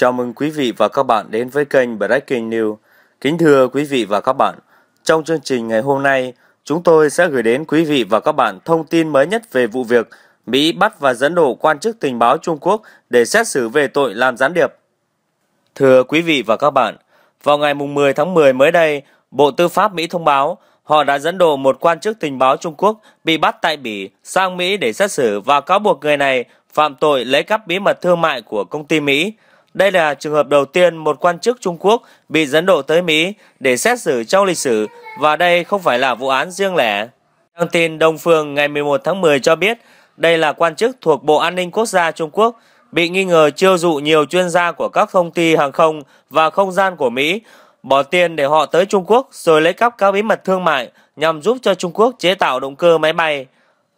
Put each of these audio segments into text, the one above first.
Chào mừng quý vị và các bạn đến với kênh Breaking News. Kính thưa quý vị và các bạn, trong chương trình ngày hôm nay, chúng tôi sẽ gửi đến quý vị và các bạn thông tin mới nhất về vụ việc Mỹ bắt và dẫn độ quan chức tình báo Trung Quốc để xét xử về tội làm gián điệp. Thưa quý vị và các bạn, vào ngày 10 tháng 10 mới đây, Bộ Tư pháp Mỹ thông báo họ đã dẫn độ một quan chức tình báo Trung Quốc bị bắt tại Bỉ sang Mỹ để xét xử và cáo buộc người này phạm tội lấy cắp bí mật thương mại của công ty Mỹ – đây là trường hợp đầu tiên một quan chức Trung Quốc bị dẫn độ tới Mỹ để xét xử trong lịch sử và đây không phải là vụ án riêng lẻ. Trang tin Đông Phương ngày 11 tháng 10 cho biết đây là quan chức thuộc Bộ An ninh Quốc gia Trung Quốc bị nghi ngờ chiêu dụ nhiều chuyên gia của các công ty hàng không và không gian của Mỹ, bỏ tiền để họ tới Trung Quốc rồi lấy cắp các bí mật thương mại nhằm giúp cho Trung Quốc chế tạo động cơ máy bay.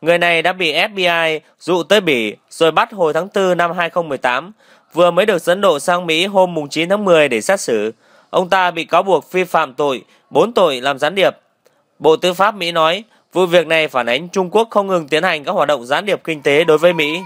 Người này đã bị FBI dụ tới Bỉ rồi bắt hồi tháng 4 năm 2018, vừa mới được dẫn độ sang Mỹ hôm 9 tháng 10 để xét xử. Ông ta bị cáo buộc vi phạm tội, 4 tội làm gián điệp. Bộ Tư pháp Mỹ nói, vụ việc này phản ánh Trung Quốc không ngừng tiến hành các hoạt động gián điệp kinh tế đối với Mỹ.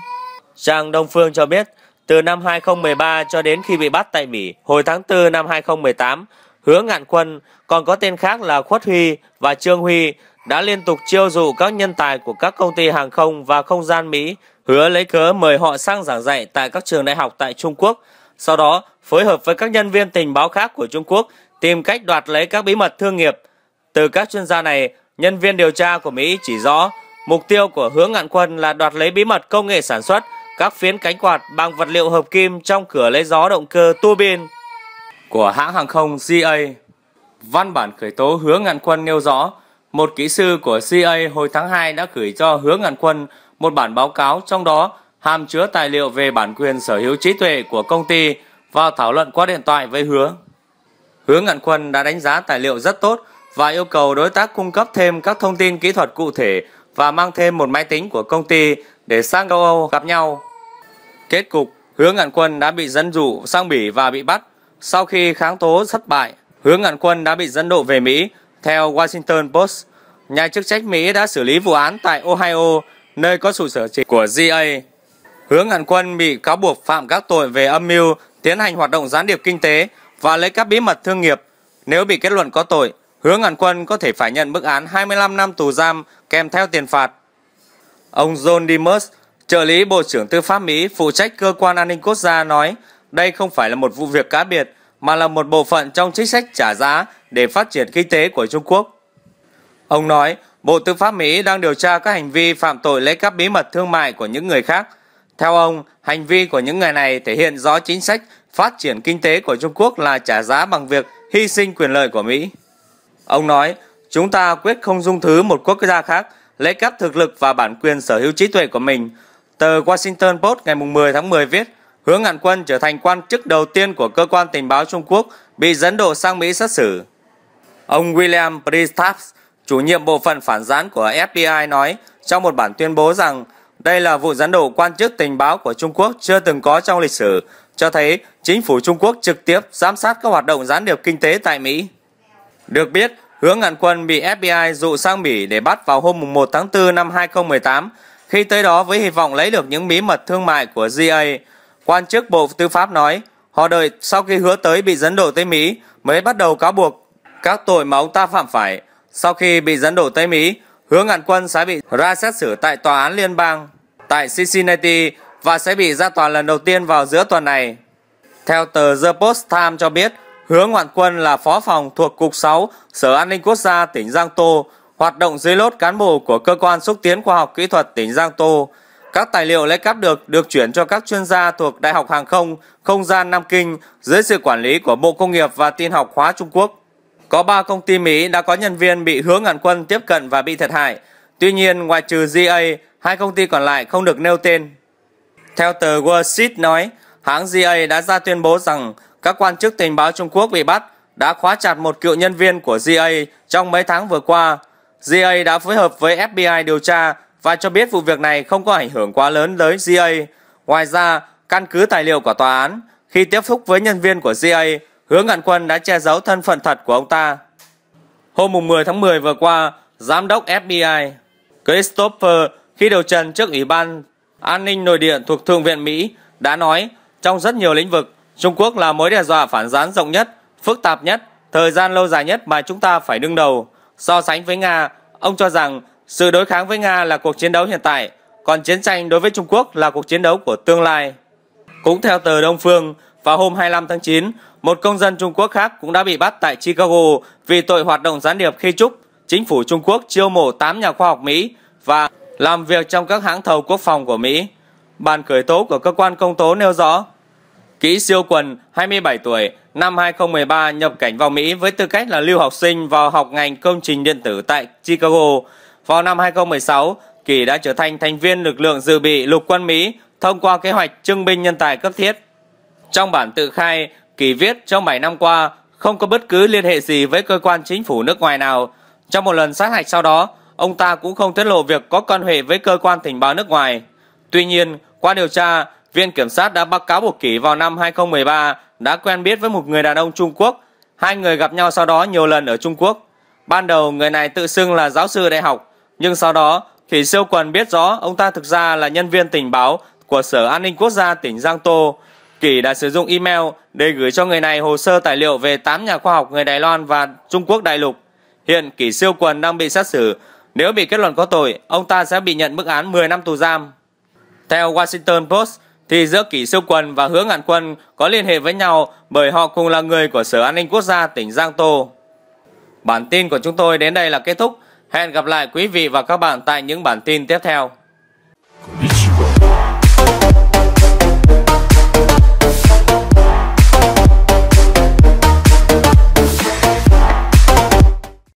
Trang Đông Phương cho biết, từ năm 2013 cho đến khi bị bắt tại Mỹ hồi tháng 4 năm 2018, Hứa Ngạn Quân, còn có tên khác là Khuất Huy và Trương Huy đã liên tục chiêu dụ các nhân tài của các công ty hàng không và không gian Mỹ, hứa lấy cớ mời họ sang giảng dạy tại các trường đại học tại Trung Quốc, sau đó phối hợp với các nhân viên tình báo khác của Trung Quốc tìm cách đoạt lấy các bí mật thương nghiệp. Từ các chuyên gia này, nhân viên điều tra của Mỹ chỉ rõ mục tiêu của hướng ngạn quân là đoạt lấy bí mật công nghệ sản xuất các phiến cánh quạt bằng vật liệu hợp kim trong cửa lấy gió động cơ tua bin của hãng hàng không GA. Văn bản khởi tố hứa ngạn quân nêu rõ một kỹ sư của CIA hồi tháng 2 đã gửi cho Hứa Ngàn Quân một bản báo cáo trong đó hàm chứa tài liệu về bản quyền sở hữu trí tuệ của công ty và thảo luận qua điện thoại với Hứa. Hứa Ngạn Quân đã đánh giá tài liệu rất tốt và yêu cầu đối tác cung cấp thêm các thông tin kỹ thuật cụ thể và mang thêm một máy tính của công ty để sang châu Âu gặp nhau. Kết cục, Hứa Ngạn Quân đã bị dẫn dụ sang Bỉ và bị bắt. Sau khi kháng tố thất bại, Hứa Ngạn Quân đã bị dẫn độ về Mỹ theo Washington Post, nhà chức trách Mỹ đã xử lý vụ án tại Ohio, nơi có trụ sở chính của GA. Hướng Hàn Quân bị cáo buộc phạm các tội về âm mưu, tiến hành hoạt động gián điệp kinh tế và lấy các bí mật thương nghiệp. Nếu bị kết luận có tội, Hướng Hàn Quân có thể phải nhận bức án 25 năm tù giam kèm theo tiền phạt. Ông John Demers, trợ lý Bộ trưởng Tư pháp Mỹ phụ trách cơ quan an ninh quốc gia nói đây không phải là một vụ việc cá biệt mà là một bộ phận trong chính sách trả giá để phát triển kinh tế của Trung Quốc. Ông nói, Bộ Tư pháp Mỹ đang điều tra các hành vi phạm tội lấy cắp bí mật thương mại của những người khác. Theo ông, hành vi của những người này thể hiện rõ chính sách phát triển kinh tế của Trung Quốc là trả giá bằng việc hy sinh quyền lợi của Mỹ. Ông nói, chúng ta quyết không dung thứ một quốc gia khác lấy cắp thực lực và bản quyền sở hữu trí tuệ của mình. Tờ Washington Post ngày 10 tháng 10 viết, Hướng Ngạn Quân trở thành quan chức đầu tiên của cơ quan tình báo Trung Quốc bị dẫn độ sang Mỹ xét xử. Ông William Pristaps, chủ nhiệm bộ phận phản gián của FBI nói trong một bản tuyên bố rằng đây là vụ gián đổ quan chức tình báo của Trung Quốc chưa từng có trong lịch sử, cho thấy chính phủ Trung Quốc trực tiếp giám sát các hoạt động gián điệp kinh tế tại Mỹ. Được biết, Hướng Ngạn Quân bị FBI dụ sang Mỹ để bắt vào hôm 1 tháng 4 năm 2018, khi tới đó với hy vọng lấy được những bí mật thương mại của GA. Quan chức Bộ Tư pháp nói, họ đợi sau khi hứa tới bị dẫn độ tới Mỹ mới bắt đầu cáo buộc các tội mà ông ta phạm phải. Sau khi bị dẫn đổ Tây Mỹ, Hứa Ngạn Quân sẽ bị ra xét xử tại tòa án liên bang tại Cincinnati và sẽ bị ra tòa lần đầu tiên vào giữa tuần này. Theo tờ The Post Times cho biết, Hứa Ngoạn Quân là phó phòng thuộc Cục 6 Sở An ninh Quốc gia tỉnh Giang Tô, hoạt động dưới lốt cán bộ của Cơ quan Xúc tiến Khoa học Kỹ thuật tỉnh Giang Tô. Các tài liệu lấy cắp được được chuyển cho các chuyên gia thuộc Đại học Hàng không Không gian Nam Kinh dưới sự quản lý của Bộ Công nghiệp và Tin học hóa Trung Quốc. Có 3 công ty Mỹ đã có nhân viên bị hướng ngàn quân tiếp cận và bị thiệt hại. Tuy nhiên, ngoài trừ GA, hai công ty còn lại không được nêu tên. Theo tờ Wall Street nói, hãng GA đã ra tuyên bố rằng các quan chức tình báo Trung Quốc bị bắt đã khóa chặt một cựu nhân viên của GA trong mấy tháng vừa qua. GA đã phối hợp với FBI điều tra và cho biết vụ việc này không có ảnh hưởng quá lớn tới GA. Ngoài ra, căn cứ tài liệu của tòa án, khi tiếp xúc với nhân viên của GA, Hứa Ngạn Quân đã che giấu thân phận thật của ông ta. Hôm 10 tháng 10 vừa qua, Giám đốc FBI Christopher khi điều trần trước Ủy ban An ninh Nội địa thuộc Thượng viện Mỹ đã nói trong rất nhiều lĩnh vực, Trung Quốc là mối đe dọa phản gián rộng nhất, phức tạp nhất, thời gian lâu dài nhất mà chúng ta phải đương đầu. So sánh với Nga, ông cho rằng sự đối kháng với Nga là cuộc chiến đấu hiện tại, còn chiến tranh đối với Trung Quốc là cuộc chiến đấu của tương lai. Cũng theo tờ Đông Phương, vào hôm 25 tháng 9, một công dân Trung Quốc khác cũng đã bị bắt tại Chicago vì tội hoạt động gián điệp khi trúc. Chính phủ Trung Quốc chiêu mộ 8 nhà khoa học Mỹ và làm việc trong các hãng thầu quốc phòng của Mỹ. Bản khởi tố của cơ quan công tố nêu rõ, Kỹ siêu quần 27 tuổi, năm 2013 nhập cảnh vào Mỹ với tư cách là lưu học sinh vào học ngành công trình điện tử tại Chicago. Vào năm 2016, Kỷ đã trở thành thành viên lực lượng dự bị lục quân Mỹ thông qua kế hoạch trưng binh nhân tài cấp thiết. Trong bản tự khai, Kỳ viết trong 7 năm qua không có bất cứ liên hệ gì với cơ quan chính phủ nước ngoài nào. Trong một lần sát hạch sau đó, ông ta cũng không tiết lộ việc có quan hệ với cơ quan tình báo nước ngoài. Tuy nhiên, qua điều tra, Viện Kiểm sát đã báo cáo buộc Kỳ vào năm 2013 đã quen biết với một người đàn ông Trung Quốc. Hai người gặp nhau sau đó nhiều lần ở Trung Quốc. Ban đầu người này tự xưng là giáo sư đại học, nhưng sau đó Kỳ siêu quần biết rõ ông ta thực ra là nhân viên tình báo của Sở An ninh Quốc gia tỉnh Giang Tô. Kỷ đã sử dụng email để gửi cho người này hồ sơ tài liệu về 8 nhà khoa học người Đài Loan và Trung Quốc đại lục. Hiện Kỷ siêu quần đang bị xét xử. Nếu bị kết luận có tội, ông ta sẽ bị nhận mức án 10 năm tù giam. Theo Washington Post, thì giữa Kỷ siêu quần và Hứa Ngạn Quân có liên hệ với nhau bởi họ cùng là người của Sở An ninh Quốc gia tỉnh Giang Tô. Bản tin của chúng tôi đến đây là kết thúc. Hẹn gặp lại quý vị và các bạn tại những bản tin tiếp theo.